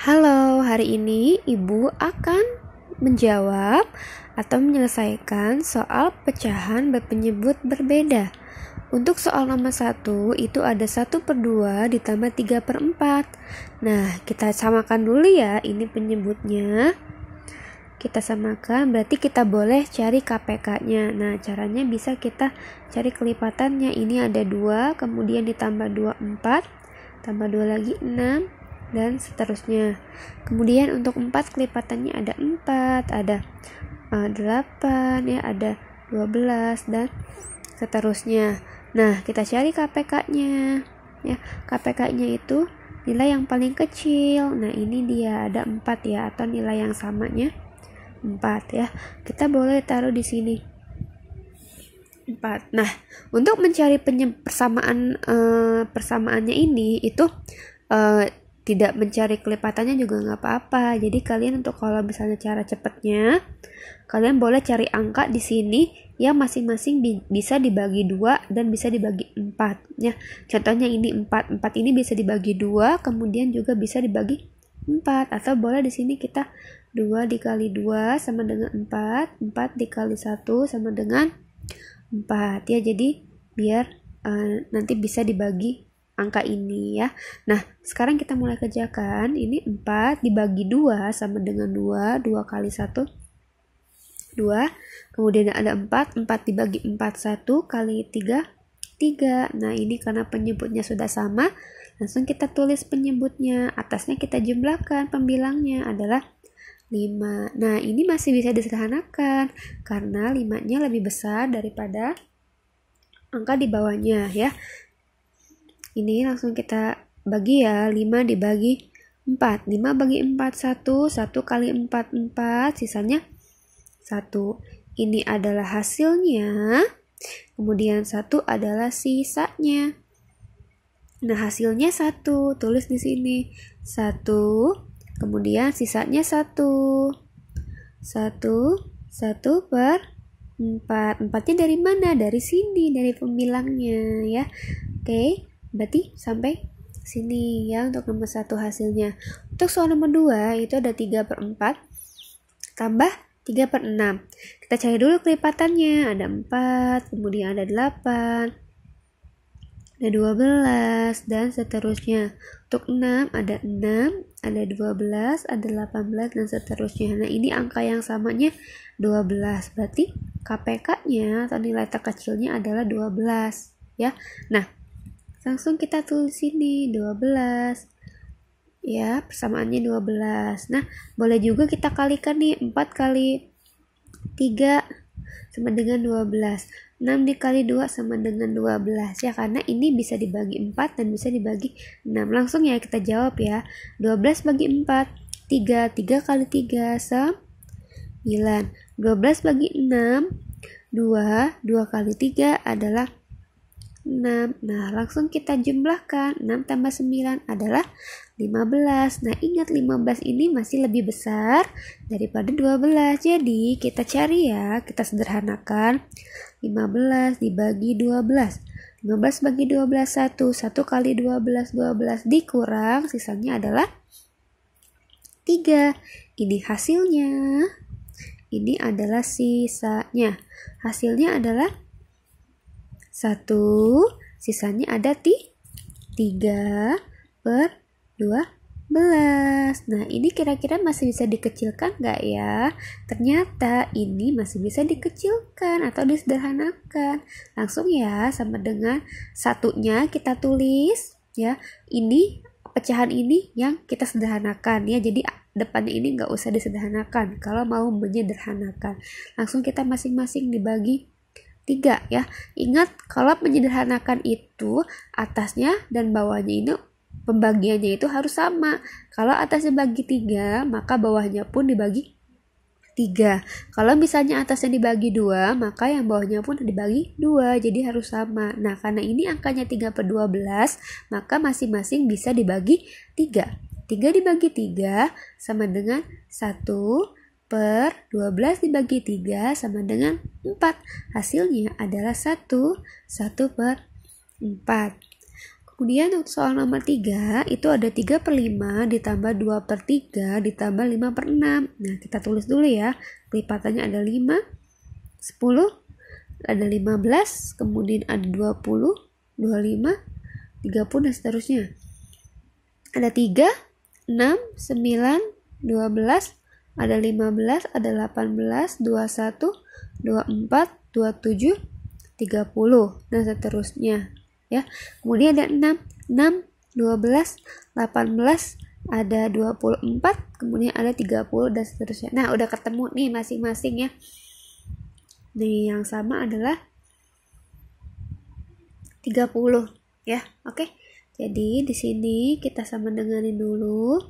Halo, hari ini Ibu akan menjawab atau menyelesaikan soal pecahan berpenyebut berbeda. Untuk soal nomor 1 itu ada 1 per 2 ditambah 3 per 4 Nah kita samakan dulu ya ini penyebutnya Kita samakan berarti kita boleh cari KPK nya Nah caranya bisa kita cari kelipatannya Ini ada 2 kemudian ditambah 2 4 Tambah 2 lagi 6 dan seterusnya. Kemudian untuk empat kelipatannya ada empat, ada uh, eh, 8, ya ada dua belas dan seterusnya. Nah, kita cari KPK-nya. Ya, KPK-nya itu nilai yang paling kecil. Nah, ini dia ada empat ya atau nilai yang samanya empat ya. Kita boleh taruh di sini. 4. Nah, untuk mencari persamaan uh, persamaannya ini itu uh, tidak mencari kelipatannya juga nggak apa-apa. Jadi kalian untuk kalau misalnya cara cepatnya, kalian boleh cari angka di sini yang masing-masing bi bisa dibagi dua dan bisa dibagi empat. Ya, contohnya ini empat, empat ini bisa dibagi dua, kemudian juga bisa dibagi empat atau boleh di sini kita dua dikali dua sama dengan empat, empat dikali satu sama dengan empat ya. Jadi biar uh, nanti bisa dibagi angka ini ya. Nah, sekarang kita mulai kerjakan. Ini 4 dibagi 2 sama dengan 2, 2 kali 1 2. Kemudian ada 4, 4 dibagi 4 1 kali 3 3. Nah, ini karena penyebutnya sudah sama, langsung kita tulis penyebutnya. Atasnya kita jumlahkan pembilangnya adalah 5. Nah, ini masih bisa disederhanakan karena 5-nya lebih besar daripada angka di bawahnya ya ini langsung kita bagi ya 5 dibagi 4 5 bagi 4 1 1 kali 4 4 sisanya 1 ini adalah hasilnya kemudian 1 adalah sisanya nah hasilnya 1 tulis di sini 1 kemudian sisanya 1 1 1 per 4 4 nya dari mana? dari sini dari pembilangnya ya oke okay berarti sampai sini ya untuk nomor satu hasilnya untuk soal nomor 2 itu ada 3 per 4 tambah 3 per 6 kita cari dulu kelipatannya ada 4 kemudian ada 8 ada 12 dan seterusnya. Untuk 6 ada 6, ada 12, ada 18 dan seterusnya. Nah, ini angka yang samanya 12. Berarti KPK-nya atau nilai terkecilnya adalah 12, ya. Nah, langsung kita tulis ini 12 ya persamaannya 12 nah boleh juga kita kalikan nih 4 kali 3 sama dengan 12 6 dikali 2 sama dengan 12 ya karena ini bisa dibagi 4 dan bisa dibagi 6 langsung ya kita jawab ya 12 bagi 4 3 3 kali 3 9 12 bagi 6 2 2 kali 3 adalah 6. Nah, langsung kita jumlahkan. 6 tambah 9 adalah 15. Nah, ingat 15 ini masih lebih besar daripada 12. Jadi, kita cari ya, kita sederhanakan. 15 dibagi 12. 15 bagi 12, 1. 1 kali 12, 12 dikurang. Sisanya adalah 3. Ini hasilnya. Ini adalah sisanya. Hasilnya adalah satu, sisanya ada di tiga per dua belas. Nah, ini kira-kira masih bisa dikecilkan nggak ya? Ternyata ini masih bisa dikecilkan atau disederhanakan. Langsung ya, sama dengan satunya kita tulis ya. Ini pecahan ini yang kita sederhanakan ya jadi depannya ini nggak usah disederhanakan kalau mau menyederhanakan langsung kita masing-masing dibagi tiga ya. Ingat kalau menyederhanakan itu atasnya dan bawahnya itu pembagiannya itu harus sama. Kalau atasnya bagi tiga maka bawahnya pun dibagi tiga. Kalau misalnya atasnya dibagi dua maka yang bawahnya pun dibagi dua. Jadi harus sama. Nah karena ini angkanya tiga per dua belas maka masing-masing bisa dibagi tiga. tiga dibagi tiga sama dengan satu per 12 dibagi 3 sama dengan 4. Hasilnya adalah 1, 1 per 4. Kemudian untuk soal nomor 3, itu ada 3 per 5 ditambah 2 per 3 ditambah 5 per 6. Nah, kita tulis dulu ya. Kelipatannya ada 5, 10, ada 15, kemudian ada 20, 25, 30, dan seterusnya. Ada 3, 6, 9, 12, ada 15, ada 18, 21, 24, 27, 30 dan seterusnya ya. Kemudian ada 6, 6, 12, 18, ada 24, kemudian ada 30 dan seterusnya. Nah, udah ketemu nih masing-masing ya. Nih yang sama adalah 30 ya. Oke. Jadi di sini kita sama dengerin dulu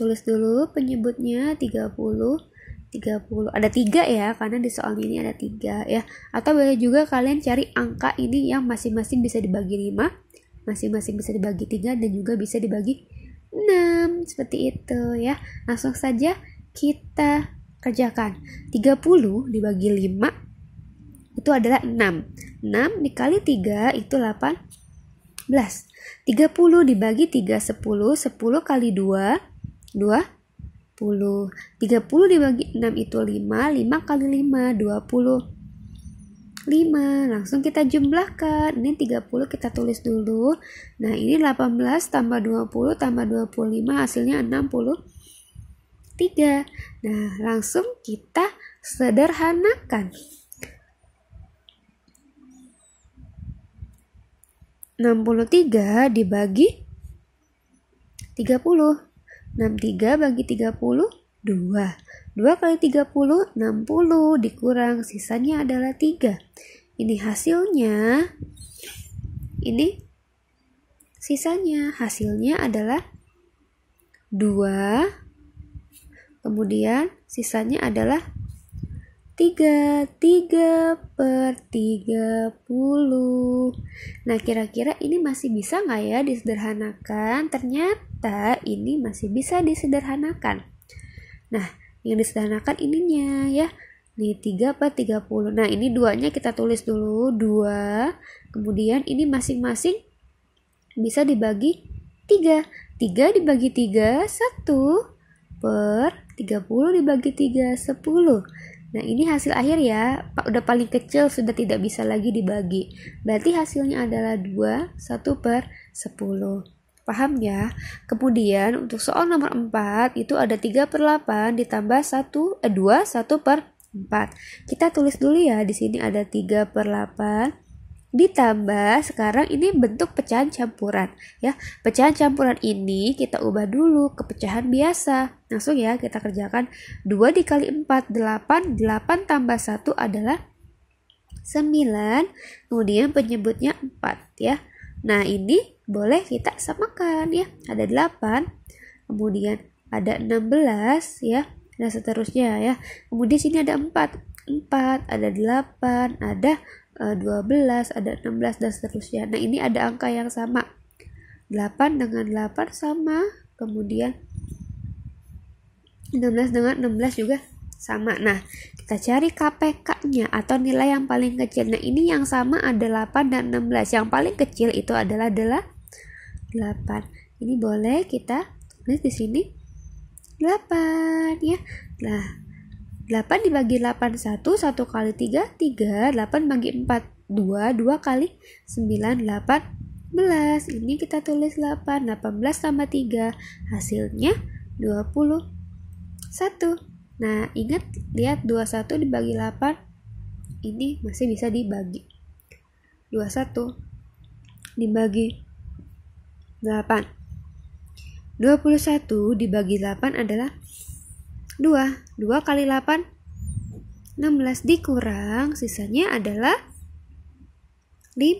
tulis dulu penyebutnya 30 30 ada tiga ya karena di soal ini ada tiga ya atau boleh juga kalian cari angka ini yang masing-masing bisa dibagi 5 masing-masing bisa dibagi tiga dan juga bisa dibagi 6 seperti itu ya langsung saja kita kerjakan 30 dibagi 5 itu adalah 6 6 dikali 3 itu 18 30 dibagi 3 10 10 kali 2 20 30 dibagi 6 itu 5 5 kali 5 20 5 langsung kita jumlahkan ini 30 kita tulis dulu nah ini 18 tambah 20 tambah 25 hasilnya 63 nah langsung kita sederhanakan 63 dibagi 30 63 bagi 30, 2. 2 kali 30, 60. Dikurang, sisanya adalah 3. Ini hasilnya. Ini sisanya. Hasilnya adalah 2. Kemudian sisanya adalah 3, 3 per 30. Nah, kira-kira ini masih bisa nggak ya disederhanakan? Ternyata ini masih bisa disederhanakan. Nah, yang disederhanakan ininya ya. Ini 3 per 30. Nah, ini duanya kita tulis dulu. 2, kemudian ini masing-masing bisa dibagi 3. 3 dibagi 3, 1 per 30 dibagi 3, 10. Nah ini hasil akhir ya, udah paling kecil sudah tidak bisa lagi dibagi. Berarti hasilnya adalah 2, 1 per 10. Paham ya? Kemudian untuk soal nomor 4 itu ada 3 per 8 ditambah 1, eh, 2, 1 per 4. Kita tulis dulu ya, di sini ada 3 per 8 Ditambah sekarang ini bentuk pecahan campuran ya. Pecahan campuran ini kita ubah dulu ke pecahan biasa. Langsung ya kita kerjakan 2 dikali 4 8, 8 tambah 1 adalah 9. Kemudian penyebutnya 4 ya. Nah, ini boleh kita samakan ya. Ada 8, kemudian ada 16 ya. Dan seterusnya ya. Kemudian sini ada 4, 4, ada 8, ada 12, eh, ada 16 dan seterusnya. Nah, ini ada angka yang sama. 8 dengan 8 sama, kemudian 16 dengan 16 juga sama. Nah, kita cari KPK-nya atau nilai yang paling kecil. Nah, ini yang sama ada 8 dan 16. Yang paling kecil itu adalah adalah 8. Ini boleh kita tulis di sini 8 ya. Nah, 8 dibagi 8 1, 1 kali 3, 3, 8 bagi 4, 2, 2 kali 9, 18. Ini kita tulis 8, 18 tambah 3, hasilnya 21. Nah, ingat lihat 21 dibagi 8, ini masih bisa dibagi. 21 dibagi 8. 21 dibagi 8 adalah 2. 2 kali 8 16 dikurang sisanya adalah 5.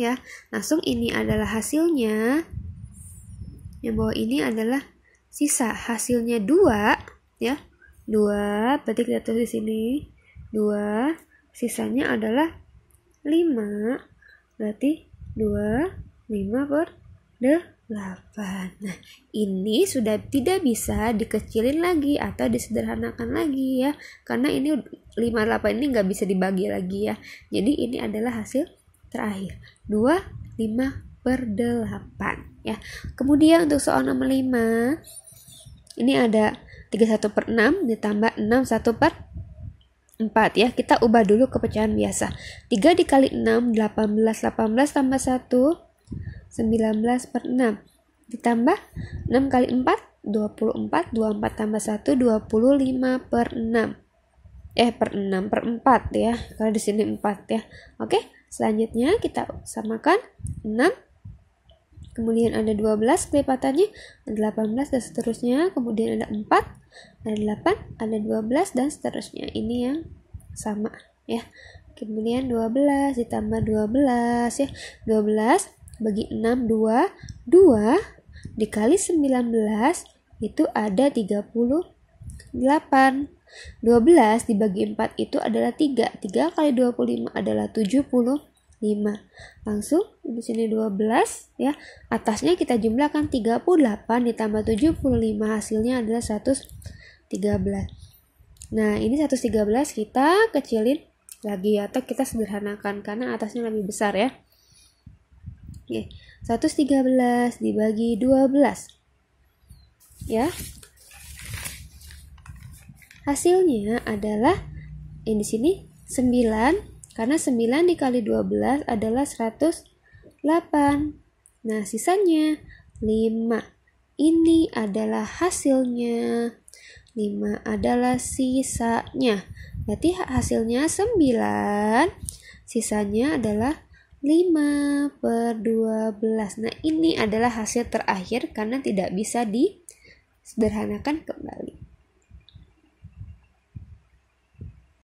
Ya, langsung ini adalah hasilnya. Yang bawah ini adalah sisa. Hasilnya 2, ya. 2 berarti kita tulis di sini 2 sisanya adalah 5 berarti 2 5 per 8 8. Nah, ini sudah tidak bisa dikecilin lagi atau disederhanakan lagi ya. Karena ini 5/8 ini nggak bisa dibagi lagi ya. Jadi ini adalah hasil terakhir. 2, 5 per 8 ya. Kemudian untuk soal nomor 5 ini ada 31 per 6 ditambah 6 1 per 4 ya. Kita ubah dulu ke pecahan biasa. 3 dikali 6 18 18 tambah 1 19 per 6 ditambah 6 kali 4 24 24 tambah 1 25 per 6 eh per 6 per 4 ya kalau di sini 4 ya oke selanjutnya kita samakan 6 kemudian ada 12 kelipatannya, ada 18 dan seterusnya, kemudian ada 4, ada 8, ada 12 dan seterusnya. Ini yang sama ya. Kemudian 12 ditambah 12 ya. 12 bagi 6, 2. 2 dikali 19 itu ada 38. 12 dibagi 4 itu adalah 3. 3 kali 25 adalah 75. Langsung di sini 12 ya. Atasnya kita jumlahkan 38 ditambah 75 hasilnya adalah 113. Nah, ini 113 kita kecilin lagi atau kita sederhanakan karena atasnya lebih besar ya. Oke, iya. 113 dibagi 12. Ya. Hasilnya adalah ini di sini 9 karena 9 dikali 12 adalah 108. Nah, sisanya 5. Ini adalah hasilnya. 5 adalah sisanya. Berarti hasilnya 9, sisanya adalah 5 per 12. Nah, ini adalah hasil terakhir karena tidak bisa disederhanakan kembali.